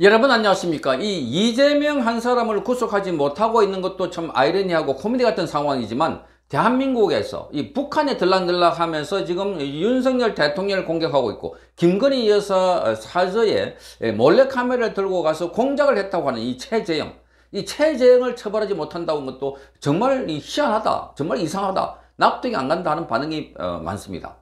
여러분 안녕하십니까 이 이재명 한 사람을 구속하지 못하고 있는 것도 참 아이러니하고 코미디 같은 상황이지만 대한민국에서 이 북한에 들락들락 하면서 지금 윤석열 대통령을 공격하고 있고 김건희 여사 어, 사저에 예, 몰래카메라를 들고 가서 공작을 했다고 하는 이 최재형 이 최재형을 처벌하지 못한다는 것도 정말 희한하다 정말 이상하다 납득이 안 간다 는 반응이 어, 많습니다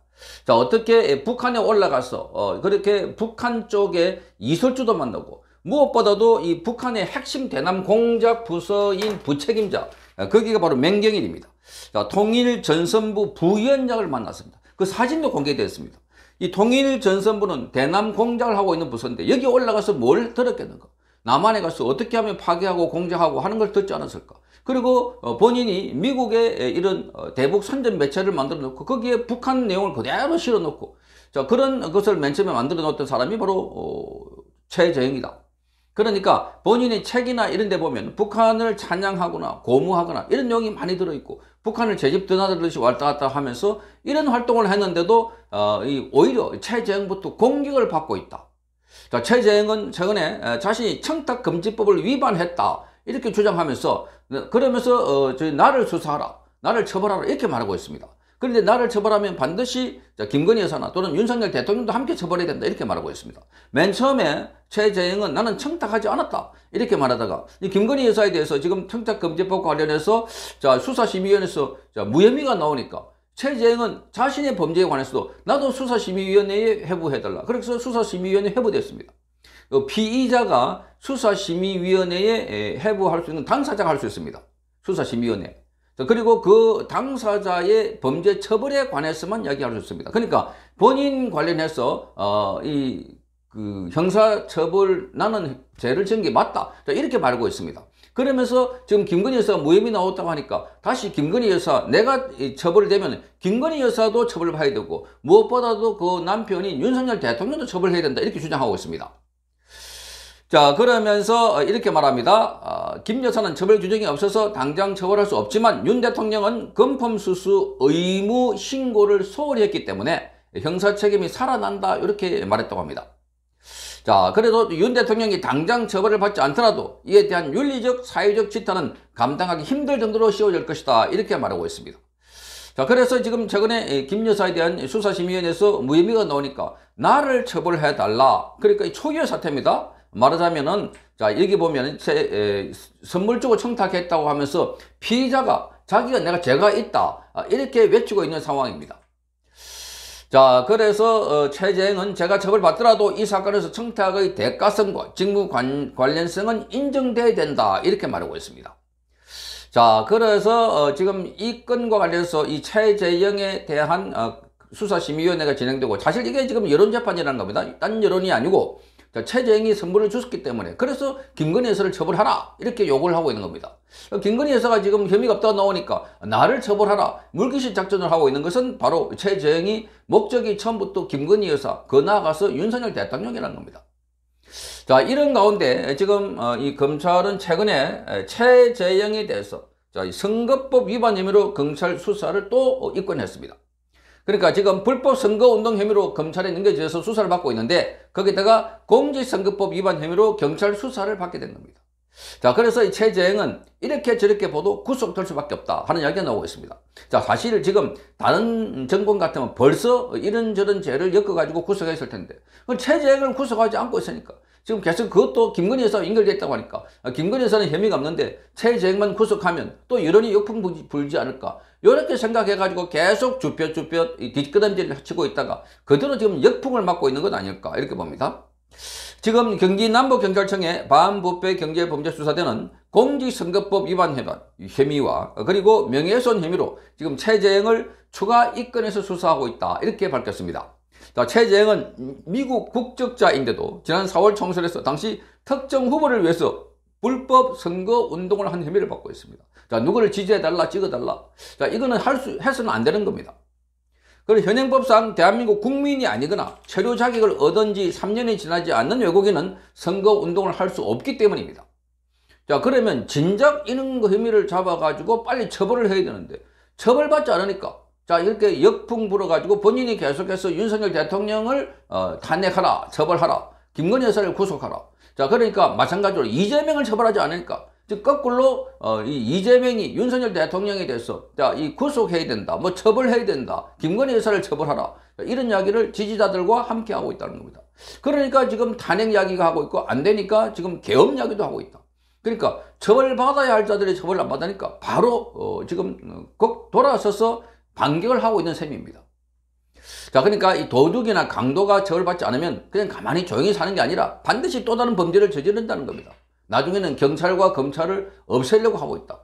자 어떻게 예, 북한에 올라가서 어 그렇게 북한 쪽에 이설주도 만나고 무엇보다도 이 북한의 핵심 대남 공작 부서인 부책임자 거기가 아, 그 바로 맹경일입니다. 통일 전선부 부위원장을 만났습니다. 그 사진도 공개되었습니다. 이 통일 전선부는 대남 공작을 하고 있는 부서인데 여기 올라가서 뭘 들었겠는가? 남한에 가서 어떻게 하면 파괴하고 공작하고 하는 걸 듣지 않았을까? 그리고 어, 본인이 미국의 이런 어, 대북 선전 매체를 만들어 놓고 거기에 북한 내용을 그대로 실어 놓고 자 그런 것을 맨 처음에 만들어 놓던 았 사람이 바로 어, 최재형이다 그러니까 본인의 책이나 이런 데 보면 북한을 찬양하거나 고무하거나 이런 용이 많이 들어있고 북한을 제집 드나들듯이 왔다 갔다 하면서 이런 활동을 했는데도 어, 이 오히려 최재형부터 공격을 받고 있다. 자, 그러니까 최재형은 최근에 어, 자신이 청탁금지법을 위반했다. 이렇게 주장하면서 그, 그러면서 어, 저희 나를 수사하라. 나를 처벌하라 이렇게 말하고 있습니다. 그런데 나를 처벌하면 반드시 김건희 여사나 또는 윤석열 대통령도 함께 처벌해야 된다 이렇게 말하고 있습니다. 맨 처음에 최재형은 나는 청탁하지 않았다 이렇게 말하다가 김건희 여사에 대해서 지금 청탁금지법 관련해서 자 수사심의위원회에서 자, 무혐의가 나오니까 최재형은 자신의 범죄에 관해서도 나도 수사심의위원회에 회부해달라 그래서 수사심의위원회에 회부됐습니다. 그 피의자가 수사심의위원회에 회부할 수 있는 당사자가 할 수 있습니다. 수사심의위원회 그리고 그 당사자의 범죄 처벌에 관해서만 이야기할 수 있습니다. 그러니까 본인 관련해서 어, 이그 형사처벌 나는 죄를 지은 게 맞다. 자, 이렇게 말하고 있습니다. 그러면서 지금 김건희 여사 무혐의 나왔다고 하니까 다시 김건희 여사 내가 처벌되면 이 김건희 여사도 처벌을 봐야 되고 무엇보다도 그 남편인 윤석열 대통령도 처벌해야 된다 이렇게 주장하고 있습니다. 자 그러면서 어, 이렇게 말합니다. 어, 김 여사는 처벌 규정이 없어서 당장 처벌할 수 없지만 윤 대통령은 금품수수 의무 신고를 소홀히 했기 때문에 형사 책임이 살아난다 이렇게 말했다고 합니다. 자 그래도 윤 대통령이 당장 처벌을 받지 않더라도 이에 대한 윤리적 사회적 지탄은 감당하기 힘들 정도로 쉬워질 것이다 이렇게 말하고 있습니다. 자 그래서 지금 최근에 김 여사에 대한 수사심의위원회에서 무혐의가 나오니까 나를 처벌해달라 그러니까 초기의 사태입니다. 말하자면은 자 여기 보면 제, 에, 선물 주고 청탁했다고 하면서 피의자가 자기가 내가 죄가 있다 아, 이렇게 외치고 있는 상황입니다. 자 그래서 어, 최재행은 제가 처벌받더라도 이 사건에서 청탁의 대가성과 직무 관, 관련성은 인정돼야 된다 이렇게 말하고 있습니다. 자 그래서 어, 지금 이 건과 관련해서 이 최재영에 대한 어, 수사심의위원회가 진행되고 사실 이게 지금 여론재판이라는 겁니다. 딴 여론이 아니고 그러니까 최재형이 선물을 줬기 때문에 그래서 김건희 여사를 처벌하라 이렇게 요구를 하고 있는 겁니다. 그러니까 김건희 여사가 지금 혐의가 없다고 나오니까 나를 처벌하라 물귀신 작전을 하고 있는 것은 바로 최재형이 목적이 처음부터 김건희 여사 그 나아가서 윤석열 대통령이라는 겁니다. 자 이런 가운데 지금 어, 이 검찰은 최근에 최재형에 대해서 자, 이선거법 위반 혐의로 경찰 수사를 또 입건했습니다. 그러니까 지금 불법 선거운동 혐의로 검찰에 넘겨져서 수사를 받고 있는데 거기다가 공직선거법 위반 혐의로 경찰 수사를 받게 된 겁니다. 자 그래서 이 최재형은 이렇게 저렇게 보도 구속될 수밖에 없다 하는 이야기가 나오고 있습니다. 자 사실 지금 다른 정권 같으면 벌써 이런저런 죄를 엮어가지고 구속했을 텐데 최재형을 구속하지 않고 있으니까 지금 계속 그것도 김건희에서 연결됐다고 하니까 아, 김건희에서는 혐의가 없는데 최재형만 구속하면 또 여론이 역풍 불지 않을까 이렇게 생각해가지고 계속 주뼛주뼛 뒷거담질을 치고 있다가 그대로 지금 역풍을 맞고 있는 건 아닐까 이렇게 봅니다. 지금 경기 남부경찰청의 반부패 경제범죄수사대는 공직선거법 위반 혐의와 그리고 명예훼손 혐의로 지금 최재형을 추가 입건해서 수사하고 있다 이렇게 밝혔습니다. 자, 그러니까 최재형은 미국 국적자인데도 지난 4월 총선에서 당시 특정 후보를 위해서 불법 선거 운동을 한 혐의를 받고 있습니다. 자, 누구를 지지해달라, 찍어달라. 자, 이거는 할 수, 해서는 안 되는 겁니다. 그리고 현행법상 대한민국 국민이 아니거나 체류 자격을 얻은 지 3년이 지나지 않는 외국인은 선거 운동을 할 수 없기 때문입니다. 자, 그러면 진작 이런 거 혐의를 잡아가지고 빨리 처벌을 해야 되는데 처벌받지 않으니까 자 이렇게 역풍 불어가지고 본인이 계속해서 윤석열 대통령을 어, 탄핵하라 처벌하라 김건희 여사를 구속하라 자 그러니까 마찬가지로 이재명을 처벌하지 않으니까 즉 거꾸로 어, 이 이재명이 윤석열 대통령에 대해서 자이 구속해야 된다 뭐 처벌해야 된다 김건희 여사를 처벌하라 이런 이야기를 지지자들과 함께 하고 있다는 겁니다 그러니까 지금 탄핵 이야기가 하고 있고 안 되니까 지금 계엄 이야기도 하고 있다 그러니까 처벌받아야 할 자들이 처벌을 안 받으니까 바로 어, 지금 꼭 어, 돌아서서 반격을 하고 있는 셈입니다. 자 그러니까 이 도둑이나 강도가 처벌받지 않으면 그냥 가만히 조용히 사는 게 아니라 반드시 또 다른 범죄를 저지른다는 겁니다. 나중에는 경찰과 검찰을 없애려고 하고 있다.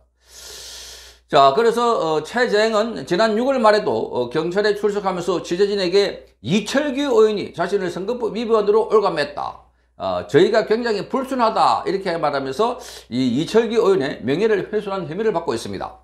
자 그래서 어, 최재행은 지난 6월 말에도 어, 경찰에 출석하면서 취재진에게 이철규 의원이 자신을 선거법 위반으로 올감했다. 어, 저희가 굉장히 불순하다 이렇게 말하면서 이 이철규 의원의 명예를 훼손한 혐의를 받고 있습니다.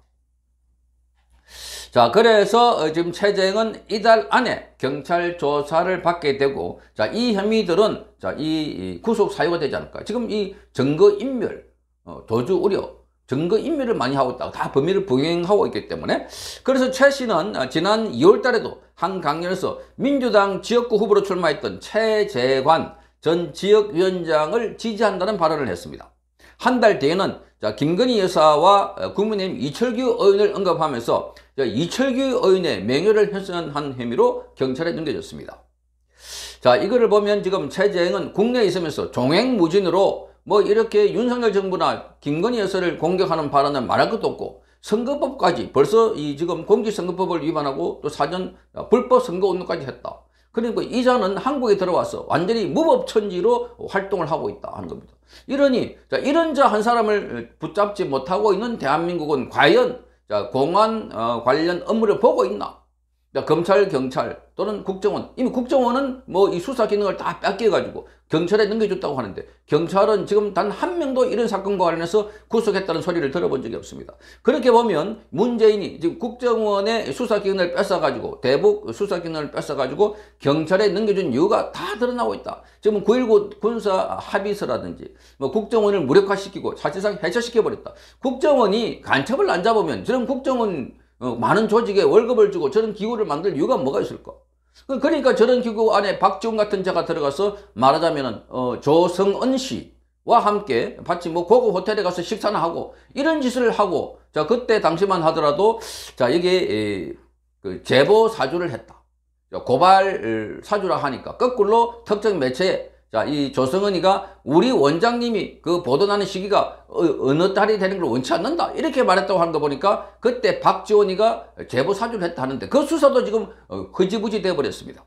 자, 그래서 어, 지금 최재형은 이달 안에 경찰 조사를 받게 되고, 자, 이 혐의들은, 자, 이 구속 사유가 되지 않을까. 지금 이 증거인멸, 어, 도주 우려, 증거인멸을 많이 하고 있다다 범위를 부행하고 있기 때문에 그래서 최 씨는 어, 지난 2월 달에도 한 강연에서 민주당 지역구 후보로 출마했던 최재관 전 지역위원장을 지지한다는 발언을 했습니다. 한 달 뒤에는 자, 김건희 여사와 어, 국민의힘 이철규 의원을 언급하면서 이철규 의원의 맹여를 훼손한 혐의로 경찰에 넘겨졌습니다. 자 이거를 보면 지금 최재형은 국내에 있으면서 종횡무진으로 뭐 이렇게 윤석열 정부나 김건희 여사를 공격하는 발언을 말할 것도 없고 선거법까지 벌써 이 지금 공직선거법을 위반하고 또 사전 불법 선거 운동까지 했다. 그리고 이자는 한국에 들어와서 완전히 무법천지로 활동을 하고 있다 하는 겁니다. 이러니 자, 이런 자 한 사람을 붙잡지 못하고 있는 대한민국은 과연 자, 공안 어, 관련 업무를 보고 있나? 그러니까 검찰, 경찰 또는 국정원 이미 국정원은 뭐 이 수사 기능을 다 뺏겨가지고 경찰에 넘겨줬다고 하는데 경찰은 지금 단 한 명도 이런 사건과 관련해서 구속했다는 소리를 들어본 적이 없습니다. 그렇게 보면 문재인이 지금 국정원의 수사 기능을 뺏어가지고 대북 수사 기능을 뺏어가지고 경찰에 넘겨준 이유가 다 드러나고 있다. 지금 9.19 군사 합의서라든지 뭐 국정원을 무력화시키고 사실상 해체시켜버렸다. 국정원이 간첩을 안 잡으면 지금 국정원 어, 많은 조직에 월급을 주고 저런 기구를 만들 이유가 뭐가 있을까? 그러니까 저런 기구 안에 박지훈 같은 자가 들어가서 말하자면 어, 조성은 씨와 함께 마치 뭐 고급 호텔에 가서 식사나 하고 이런 짓을 하고 자 그때 당시만 하더라도 자 이게 에, 그 제보 사주를 했다. 고발 사주라 하니까 거꾸로 특정 매체에 자, 이 조성은이가 우리 원장님이 그 보도나는 시기가 어, 어느 달이 되는 걸 원치 않는다. 이렇게 말했다고 하는 거 보니까 그때 박지원이가 제보 사주를 했다 는데그 수사도 지금 어, 흐지부지 돼버렸습니다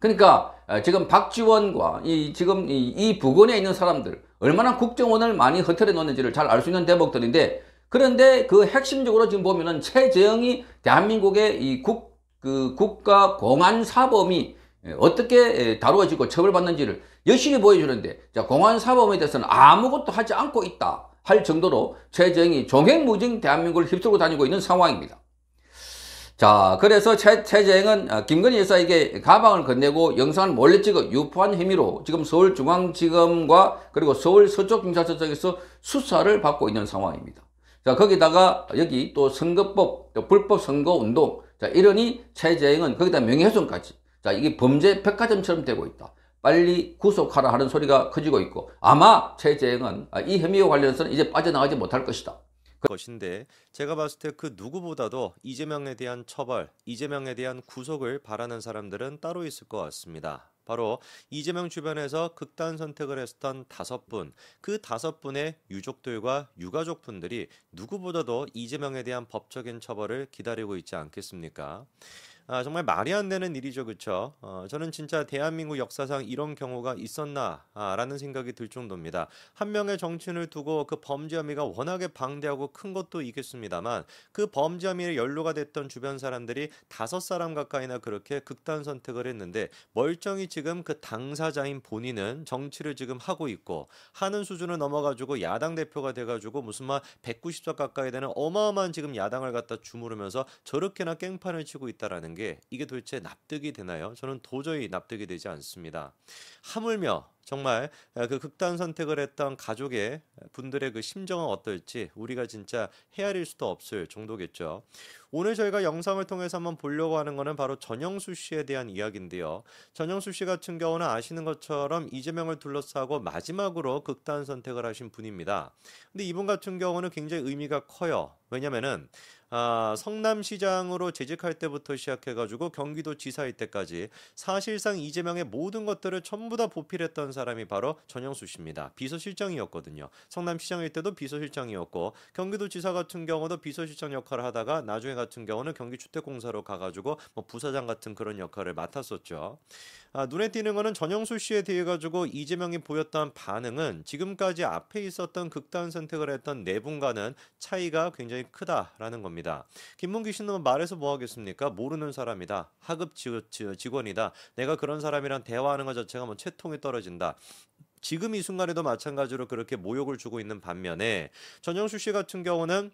그러니까 어, 지금 박지원과 이 지금 이, 이 부근에 있는 사람들 얼마나 국정원을 많이 흐트려 놓는지를 잘 알 수 있는 대목들인데 그런데 그 핵심적으로 지금 보면은 최재형이 대한민국의 이 국, 그 국가 공안 사범이 어떻게 다루어지고 처벌받는지를 여신이 보여주는데 공안사범에 대해서는 아무것도 하지 않고 있다 할 정도로 최재형이 종횡무진 대한민국을 휩쓸고 다니고 있는 상황입니다. 자 그래서 최, 최재형은 아, 김건희 여사에게 가방을 건네고 영상을 몰래 찍어 유포한 혐의로 지금 서울중앙지검과 그리고 서울 서쪽경찰서 쪽에서 수사를 받고 있는 상황입니다. 자 거기다가 여기 또 선거법 또 불법 선거운동 자 이러니 최재형은 거기다 명예훼손까지 자 이게 범죄 백화점처럼 되고 있다. 빨리 구속하라 하는 소리가 커지고 있고 아마 최재형은 아, 이 혐의와 관련해서는 이제 빠져나가지 못할 것이다. 그 것인데 제가 봤을 때 그 누구보다도 이재명에 대한 처벌, 이재명에 대한 구속을 바라는 사람들은 따로 있을 것 같습니다. 바로 이재명 주변에서 극단 선택을 했던 다섯 분, 그 다섯 분의 유족들과 유가족 분들이 누구보다도 이재명에 대한 법적인 처벌을 기다리고 있지 않겠습니까? 아, 정말 말이 안 되는 일이죠, 그렇죠? 어, 저는 진짜 대한민국 역사상 이런 경우가 있었나라는 아, 생각이 들 정도입니다. 한 명의 정치인을 두고 그 범죄 혐의가 워낙에 방대하고 큰 것도 있겠습니다만 그 범죄 혐의에 연루가 됐던 주변 사람들이 다섯 사람 가까이나 그렇게 극단 선택을 했는데 멀쩡히 지금 그 당사자인 본인은 정치를 지금 하고 있고 하는 수준을 넘어가지고 야당 대표가 돼가지고 무슨 막 190석 가까이 되는 어마어마한 지금 야당을 갖다 주무르면서 저렇게나 깽판을 치고 있다라는 게 이게 도대체 납득이 되나요? 저는 도저히 납득이 되지 않습니다. 하물며 정말 그 극단 선택을 했던 가족의 분들의 그 심정은 어떨지 우리가 진짜 헤아릴 수도 없을 정도겠죠. 오늘 저희가 영상을 통해서 한번 보려고 하는 것은 바로 전영수 씨에 대한 이야기인데요. 전영수 씨 같은 경우는 아시는 것처럼 이재명을 둘러싸고 마지막으로 극단 선택을 하신 분입니다. 근데 이분 같은 경우는 굉장히 의미가 커요. 왜냐면은 아, 성남시장으로 재직할 때부터 시작해가지고 경기도지사일 때까지 사실상 이재명의 모든 것들을 전부 다 보필했던 사람이 바로 전영수 씨입니다. 비서실장이었거든요. 성남시장일 때도 비서실장이었고 경기도지사 같은 경우도 비서실장 역할을 하다가 나중에 같은 경우는 경기주택공사로 가가지고 뭐 부사장 같은 그런 역할을 맡았었죠. 아, 눈에 띄는 거는 전영수 씨에 대해 가지고 이재명이 보였던 반응은 지금까지 앞에 있었던 극단 선택을 했던 네 분과는 차이가 굉장히 크다라는 겁니다. 김문기 씨는 말해서 뭐 하겠습니까? 모르는 사람이다. 하급 직원이다. 내가 그런 사람이랑 대화하는 것 자체가 뭐 채통이 떨어진다. 있다 지금 이 순간에도 마찬가지로 그렇게 모욕을 주고 있는 반면에 전영수 씨 같은 경우는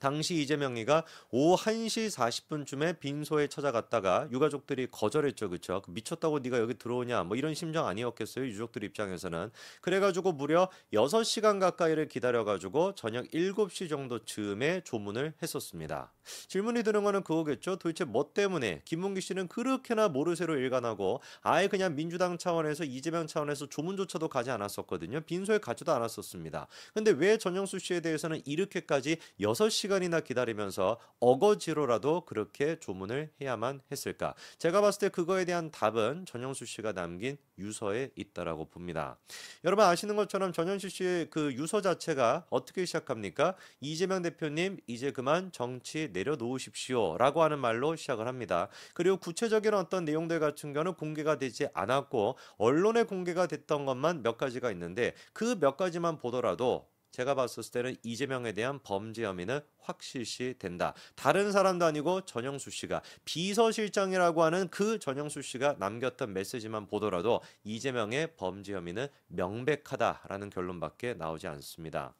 당시 이재명이가 오후 1시 40분쯤에 빈소에 찾아갔다가 유가족들이 거절했죠. 그쵸 그 미쳤다고 네가 여기 들어오냐. 뭐 이런 심정 아니었겠어요. 유족들 입장에서는. 그래 가지고 무려 6시간 가까이를 기다려 가지고 저녁 7시 정도 쯤에 조문을 했었습니다. 질문이 드는 거는 그거겠죠. 도대체 뭐 때문에 김문기 씨는 그렇게나 모르쇠로 일관하고 아예 그냥 민주당 차원에서 이재명 차원에서 조문조차도 가지 않았었거든요. 빈소에 가지도 않았었습니다. 근데 왜 전영수 씨에 대해서는 이렇게까지 6시간 시간이나 기다리면서 어거지로라도 그렇게 조문을 해야만 했을까? 제가 봤을 때 그거에 대한 답은 전영수 씨가 남긴 유서에 있다라고 봅니다. 여러분 아시는 것처럼 전영수 씨의 그 유서 자체가 어떻게 시작합니까? 이재명 대표님 이제 그만 정치 내려놓으십시오라고 하는 말로 시작을 합니다. 그리고 구체적인 어떤 내용들 같은 경우는 공개가 되지 않았고 언론에 공개가 됐던 것만 몇 가지가 있는데 그 몇 가지만 보더라도 제가 봤었을 때는 이재명에 대한 범죄 혐의는 확실시 된다. 다른 사람도 아니고 전영수 씨가 비서실장이라고 하는 그 전영수 씨가 남겼던 메시지만 보더라도 이재명의 범죄 혐의는 명백하다라는 결론밖에 나오지 않습니다.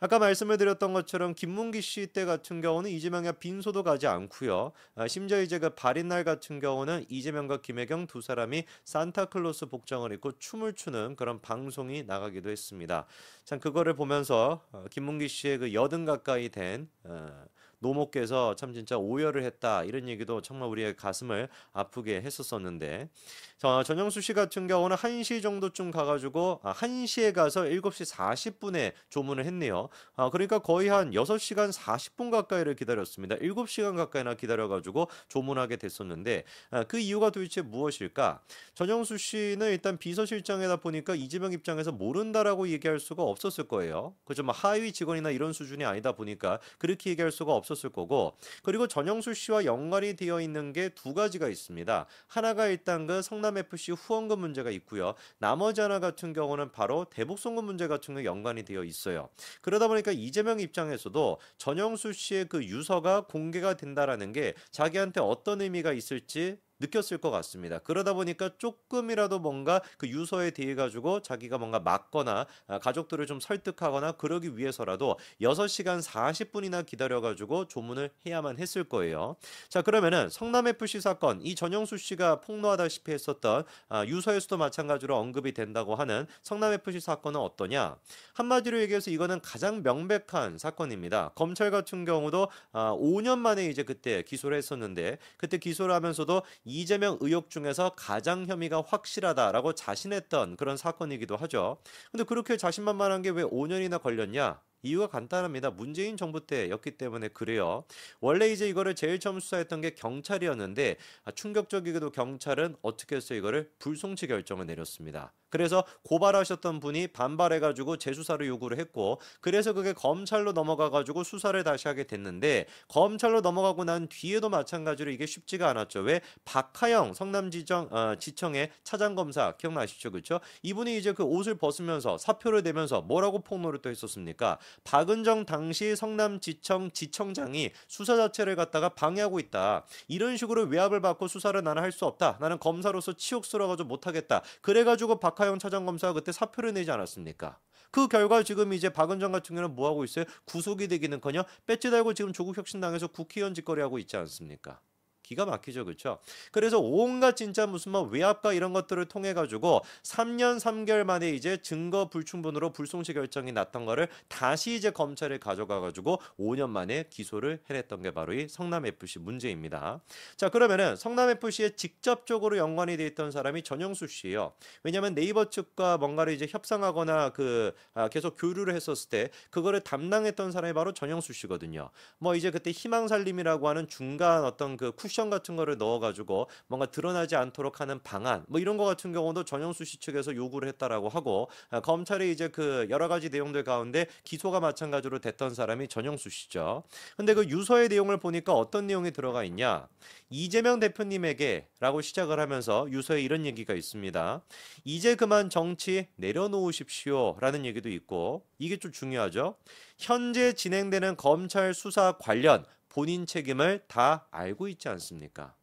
아까 말씀을 드렸던 것처럼 김문기 씨 때 같은 경우는 이재명의 빈소도 가지 않고요. 아, 심지어 이제 그 발인 날 같은 경우는 이재명과 김혜경 두 사람이 산타클로스 복장을 입고 춤을 추는 그런 방송이 나가기도 했습니다. 참 그거를 보면서 어, 김문기 씨의 그 여든 가까이 된 어, 노목께서 참 진짜 오열을 했다 이런 얘기도 정말 우리의 가슴을 아프게 했었었는데 자, 전영수 씨 같은 경우는 1시 정도쯤 가가지고 아, 1시에 가서 7시 40분에 조문을 했네요. 아, 그러니까 거의 한 6시간 40분 가까이를 기다렸습니다. 7시간 가까이나 기다려가지고 조문하게 됐었는데 아, 그 이유가 도대체 무엇일까? 전영수 씨는 일단 비서실장이다 보니까 이재명 입장에서 모른다라고 얘기할 수가 없었을 거예요. 그죠? 뭐 하위 직원이나 이런 수준이 아니다 보니까 그렇게 얘기할 수가 없었 없었을 거고 그리고 전영수 씨와 연관이 되어 있는 게 두 가지가 있습니다. 하나가 일단 그 성남 FC 후원금 문제가 있고요. 나머지 하나 같은 경우는 바로 대북송금 문제 같은 게 연관이 되어 있어요. 그러다 보니까 이재명 입장에서도 전영수 씨의 그 유서가 공개가 된다라는 게 자기한테 어떤 의미가 있을지 느꼈을 것 같습니다. 그러다 보니까 조금이라도 뭔가 그 유서에 대해 가지고 자기가 뭔가 막거나 아, 가족들을 좀 설득하거나 그러기 위해서라도 6시간 40분이나 기다려 가지고 조문을 해야만 했을 거예요. 자, 그러면은 성남 FC 사건 이 전영수 씨가 폭로하다시피 했었던 아, 유서에서도 마찬가지로 언급이 된다고 하는 성남 FC 사건은 어떠냐? 한마디로 얘기해서 이거는 가장 명백한 사건입니다. 검찰 같은 경우도 5년 아, 만에 이제 그때 기소를 했었는데 그때 기소를 하면서도 이재명 의혹 중에서 가장 혐의가 확실하다라고 자신했던 그런 사건이기도 하죠. 근데 그렇게 자신만만한 게 왜 5년이나 걸렸냐? 이유가 간단합니다. 문재인 정부 때였기 때문에 그래요. 원래 이제 이거를 제일 처음 수사했던 게 경찰이었는데 아, 충격적이게도 경찰은 어떻게 해서 이거를 불송치 결정을 내렸습니다. 그래서 고발하셨던 분이 반발해가지고 재수사를 요구를 했고 그래서 그게 검찰로 넘어가가지고 수사를 다시 하게 됐는데 검찰로 넘어가고 난 뒤에도 마찬가지로 이게 쉽지가 않았죠. 왜 박하영 성남지청 어, 지청의 차장 검사 기억나시죠, 그렇죠? 이분이 이제 그 옷을 벗으면서 사표를 내면서 뭐라고 폭로를 또 했었습니까? 박은정 당시 성남지청 지청장이 수사 자체를 갖다가 방해하고 있다. 이런 식으로 외압을 받고 수사를 나는 할 수 없다. 나는 검사로서 치욕스러워가지고 못하겠다. 그래가지고 박하영 차장검사가 그때 사표를 내지 않았습니까? 그 결과 지금 이제 박은정 같은 경우는 뭐 하고 있어요? 구속이 되기는커녕 배지 달고 지금 조국 혁신당에서 국회의원 짓거리하고 있지 않습니까? 기가 막히죠. 그렇죠? 그래서 온갖 진짜 무슨 뭐 외압과 이런 것들을 통해 가지고 3년 3개월 만에 이제 증거 불충분으로 불송치 결정이 났던 거를 다시 이제 검찰에 가져가 가지고 5년 만에 기소를 해냈던 게 바로 이 성남 FC 문제입니다. 자, 그러면은 성남 FC에 직접적으로 연관이 돼 있던 사람이 전영수 씨예요. 왜냐면 네이버 측과 뭔가를 이제 협상하거나 그 아, 계속 교류를 했었을 때 그거를 담당했던 사람이 바로 전영수 씨거든요. 뭐 이제 그때 희망살림이라고 하는 중간 어떤 그 쿠션 쿠션 같은 거를 넣어가지고 뭔가 드러나지 않도록 하는 방안 뭐 이런 거 같은 경우도 전영수 씨 측에서 요구를 했다라고 하고 아, 검찰이 이제 그 여러 가지 내용들 가운데 기소가 마찬가지로 됐던 사람이 전영수 씨죠. 근데 그 유서의 내용을 보니까 어떤 내용이 들어가 있냐 이재명 대표님에게라고 시작을 하면서 유서에 이런 얘기가 있습니다. 이제 그만 정치 내려놓으십시오라는 얘기도 있고 이게 좀 중요하죠. 현재 진행되는 검찰 수사 관련 본인 책임을 다 알고 있지 않습니까?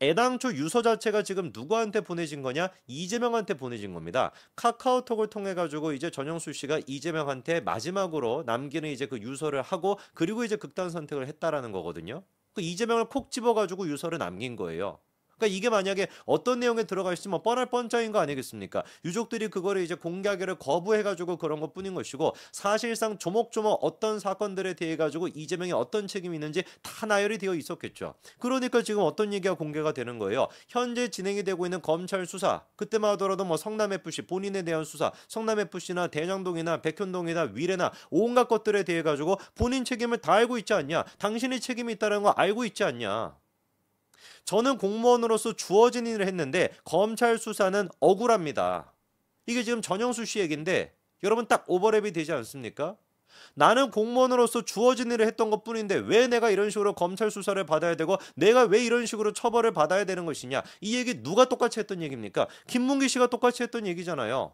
애당초 유서 자체가 지금 누구한테 보내진 거냐? 이재명한테 보내진 겁니다. 카카오톡을 통해 가지고 이제 전영수 씨가 이재명한테 마지막으로 남기는 이제 그 유서를 하고 그리고 이제 극단 선택을 했다라는 거거든요. 그 이재명을 콕 집어 가지고 유서를 남긴 거예요. 그러니까 이게 만약에 어떤 내용에 들어가 있으면 뭐 뻔할 뻔짜인 거 아니겠습니까? 유족들이 그거를 이제 공개하기를 거부해가지고 그런 것뿐인 것이고 사실상 조목조목 어떤 사건들에 대해 가지고 이재명이 어떤 책임이 있는지 다 나열이 되어 있었겠죠. 그러니까 지금 어떤 얘기가 공개가 되는 거예요. 현재 진행이 되고 있는 검찰 수사 그때만 하더라도 뭐 성남 FC 본인에 대한 수사 성남 FC나 대장동이나 백현동이나 위례나 온갖 것들에 대해 가지고 본인 책임을 다 알고 있지 않냐? 당신이 책임이 있다는 거 알고 있지 않냐? 저는 공무원으로서 주어진 일을 했는데 검찰 수사는 억울합니다. 이게 지금 전영수 씨 얘기인데 여러분 딱 오버랩이 되지 않습니까? 나는 공무원으로서 주어진 일을 했던 것 뿐인데 왜 내가 이런 식으로 검찰 수사를 받아야 되고 내가 왜 이런 식으로 처벌을 받아야 되는 것이냐 이 얘기 누가 똑같이 했던 얘기입니까? 김문기 씨가 똑같이 했던 얘기잖아요.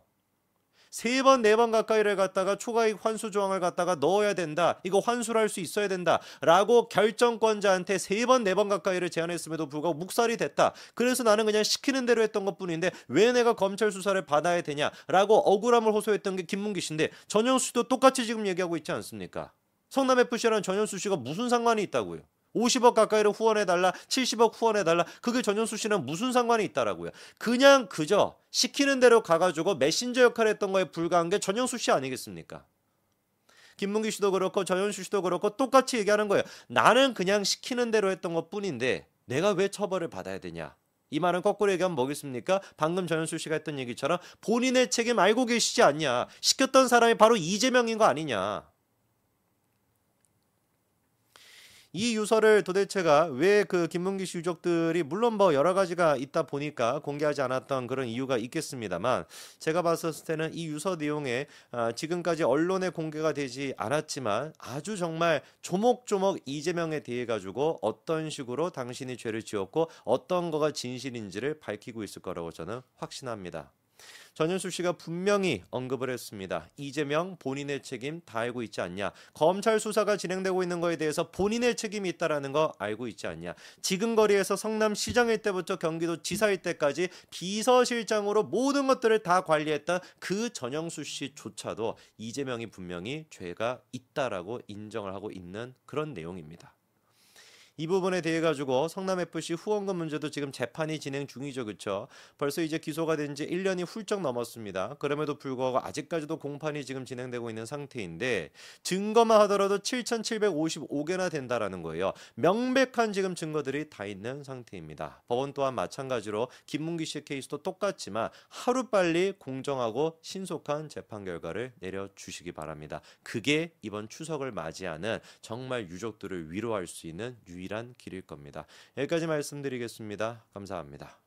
세 번, 네 번 가까이를 갖다가 초과익 환수 조항을 갖다가 넣어야 된다. 이거 환수를 할 수 있어야 된다. 라고 결정권자한테 세 번, 네 번 가까이를 제안했음에도 불구하고 묵살이 됐다. 그래서 나는 그냥 시키는 대로 했던 것 뿐인데 왜 내가 검찰 수사를 받아야 되냐라고 억울함을 호소했던 게 김문기 씨인데 전현수 씨도 똑같이 지금 얘기하고 있지 않습니까? 성남FC랑 전현수 씨가 무슨 상관이 있다고요? 50억 가까이를 후원해달라, 70억 후원해달라. 그게 전현수 씨는 무슨 상관이 있다라고요. 그냥 그저 시키는 대로 가가지고 메신저 역할을 했던 거에 불과한 게 전현수 씨 아니겠습니까? 김문기 씨도 그렇고 전현수 씨도 그렇고 똑같이 얘기하는 거예요. 나는 그냥 시키는 대로 했던 것 뿐인데 내가 왜 처벌을 받아야 되냐. 이 말은 거꾸로 얘기하면 뭐겠습니까? 방금 전현수 씨가 했던 얘기처럼 본인의 책임 알고 계시지 않냐. 시켰던 사람이 바로 이재명인 거 아니냐. 이 유서를 도대체가 왜 그 김문기 씨 유족들이 물론 뭐 여러 가지가 있다 보니까 공개하지 않았던 그런 이유가 있겠습니다만 제가 봤었을 때는 이 유서 내용에 아, 지금까지 언론에 공개가 되지 않았지만 아주 정말 조목조목 이재명에 대해 가지고 어떤 식으로 당신이 죄를 지었고 어떤 거가 진실인지를 밝히고 있을 거라고 저는 확신합니다. 전현수 씨가 분명히 언급을 했습니다. 이재명 본인의 책임 다 알고 있지 않냐. 검찰 수사가 진행되고 있는 거에 대해서 본인의 책임이 있다라는 거 알고 있지 않냐. 지금 거리에서 성남시장일 때부터 경기도지사일 때까지 비서실장으로 모든 것들을 다 관리했던 그 전영수 씨조차도 이재명이 분명히 죄가 있다라고 인정을 하고 있는 그런 내용입니다. 이 부분에 대해 가지고 성남 FC 후원금 문제도 지금 재판이 진행 중이죠. 그렇죠? 벌써 이제 기소가 된 지 1년이 훌쩍 넘었습니다. 그럼에도 불구하고 아직까지도 공판이 지금 진행되고 있는 상태인데 증거만 하더라도 7,755개나 된다라는 거예요. 명백한 지금 증거들이 다 있는 상태입니다. 법원 또한 마찬가지로 김문기 씨의 케이스도 똑같지만 하루빨리 공정하고 신속한 재판 결과를 내려 주시기 바랍니다. 그게 이번 추석을 맞이하는 정말 유족들을 위로할 수 있는 유일 유일한 길일 겁니다. 여기까지 말씀드리겠습니다. 감사합니다.